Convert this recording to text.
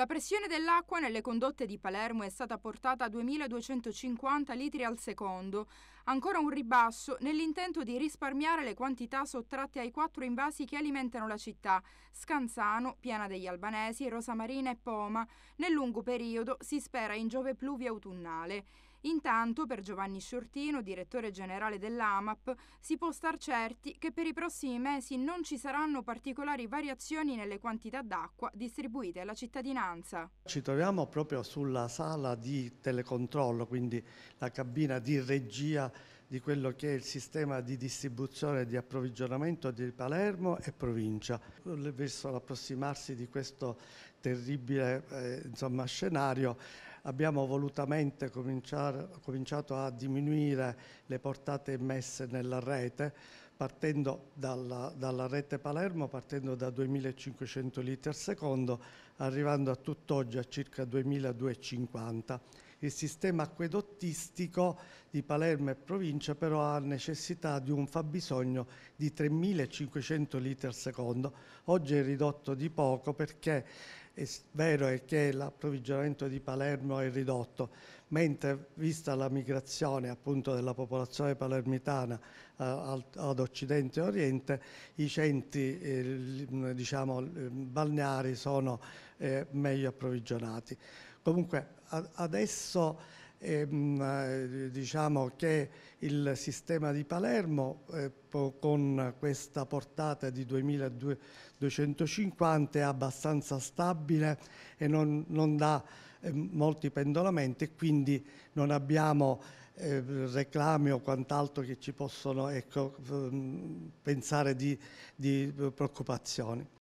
La pressione dell'acqua nelle condotte di Palermo è stata portata a 2250 litri al secondo, ancora un ribasso nell'intento di risparmiare le quantità sottratte ai quattro invasi che alimentano la città, Scanzano, Piana degli Albanesi, Rosamarina e Poma. Nel lungo periodo si spera in giove pluvi autunnale. Intanto, per Giovanni Sciortino, direttore generale dell'AMAP, si può star certi che per i prossimi mesi non ci saranno particolari variazioni nelle quantità d'acqua distribuite alla cittadinanza. Ci troviamo proprio sulla sala di telecontrollo, quindi la cabina di regia di quello che è il sistema di distribuzione e di approvvigionamento di Palermo e provincia. Verso l'approssimarsi di questo terribile eh, insomma, scenario abbiamo volutamente cominciato a diminuire le portate immesse nella rete, partendo dalla, dalla rete Palermo, partendo da 2.500 litri al secondo, arrivando a tutt'oggi a circa 2.250 il sistema acquedottistico di Palermo e provincia però ha necessità di un fabbisogno di 3.500 litri al secondo. Oggi è ridotto di poco perché è vero è che l'approvvigionamento di Palermo è ridotto, mentre vista la migrazione appunto della popolazione palermitana eh, ad occidente e oriente, i centri eh, diciamo, balneari sono eh, meglio approvvigionati. Comunque adesso ehm, eh, diciamo che il sistema di Palermo eh, con questa portata di 2250 è abbastanza stabile e non, non dà eh, molti pendolamenti quindi non abbiamo eh, reclami o quant'altro che ci possono ecco, ehm, pensare di, di eh, preoccupazioni.